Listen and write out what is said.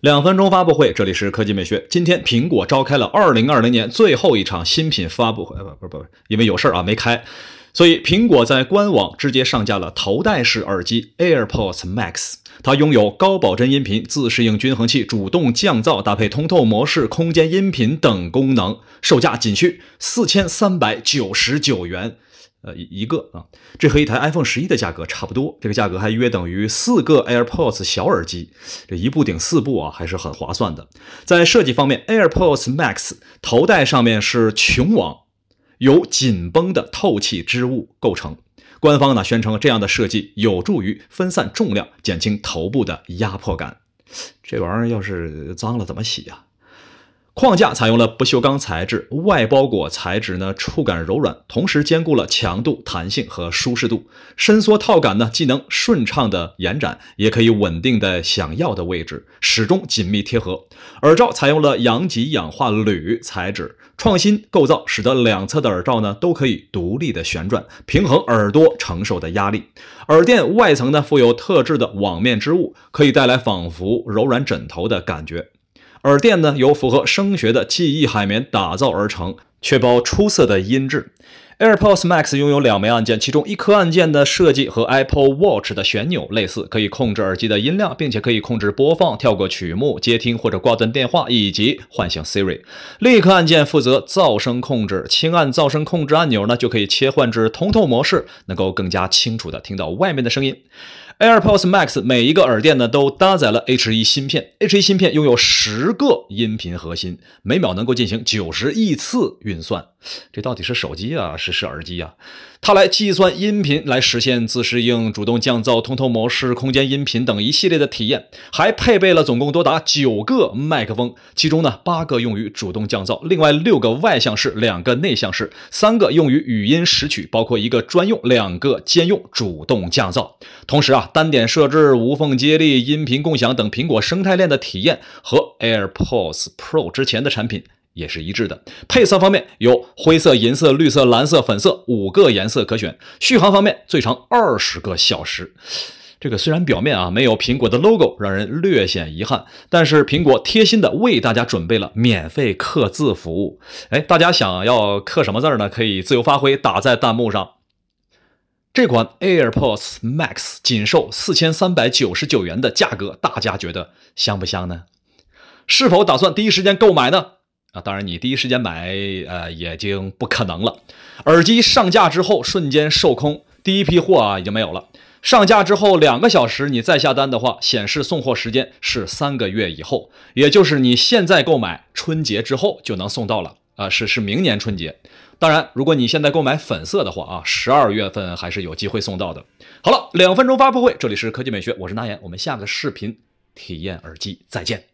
两分钟发布会，这里是科技美学。今天苹果召开了二零二零年最后一场新品发布会，不不不，因为有事儿啊没开，所以苹果在官网直接上架了头戴式耳机 AirPods Max，它拥有高保真音频、自适应均衡器、主动降噪，搭配通透模式、空间音频等功能，售价仅需四千三百九十九元。呃一一个啊，这和一台 iPhone 十一的价格差不多，这个价格还约等于四个 AirPods 小耳机，这一步顶四步啊，还是很划算的。在设计方面，AirPods Max 头戴上面是穹网，由紧绷的透气织物构成。官方呢宣称这样的设计有助于分散重量，减轻头部的压迫感。这玩意儿要是脏了怎么洗呀？框架采用了不锈钢材质，外包裹材质呢触感柔软，同时兼顾了强度、弹性和舒适度。伸缩套杆呢既能顺畅的延展，也可以稳定的想要的位置，始终紧密贴合。耳罩采用了阳极氧化铝材质，创新构造使得两侧的耳罩呢都可以独立的旋转，平衡耳朵承受的压力。耳垫外层呢附有特制的网面织物，可以带来仿佛柔软枕头的感觉。耳垫呢由符合声学的记忆海绵打造而成，确保出色的音质。AirPods Max 拥有两枚按键，其中一颗按键的设计和 Apple Watch 的旋钮类似，可以控制耳机的音量，并且可以控制播放、跳过曲目、接听或者挂断电话，以及唤醒 Siri。另一颗按键负责噪声控制，轻按噪声控制按钮呢，就可以切换至通透模式，能够更加清楚地听到外面的声音。AirPods Max 每一个耳垫呢都搭载了 H1 芯片，H1 芯片拥有十个音频核心，每秒能够进行九十亿次运算。这到底是手机啊，是是耳机呀？它来计算音频，来实现自适应、主动降噪、通透模式、空间音频等一系列的体验，还配备了总共多达九个麦克风，其中呢，八个用于主动降噪，另外六个外向式，两个内向式，三个用于语音识取，包括一个专用，两个兼用主动降噪。同时啊，单点设置、无缝接力、音频共享等苹果生态链的体验，和 AirPods Pro 之前的产品。也是一致的。配色方面有灰色、银色、绿色、蓝色、粉色五个颜色可选。续航方面最长二十个小时。这个虽然表面啊没有苹果的 logo，让人略显遗憾，但是苹果贴心的为大家准备了免费刻字服务。哎，大家想要刻什么字儿呢？可以自由发挥，打在弹幕上。这款 AirPods Max 仅售四千三百九十九元的价格，大家觉得香不香呢？是否打算第一时间购买呢？啊，当然你第一时间买，呃，已经不可能了。耳机上架之后瞬间售空，第一批货啊已经没有了。上架之后两个小时，你再下单的话，显示送货时间是三个月以后，也就是你现在购买春节之后就能送到了啊，是是明年春节。当然，如果你现在购买粉色的话啊，十二月份还是有机会送到的。好了，两分钟发布会，这里是科技美学，我是拿言，我们下个视频体验耳机，再见。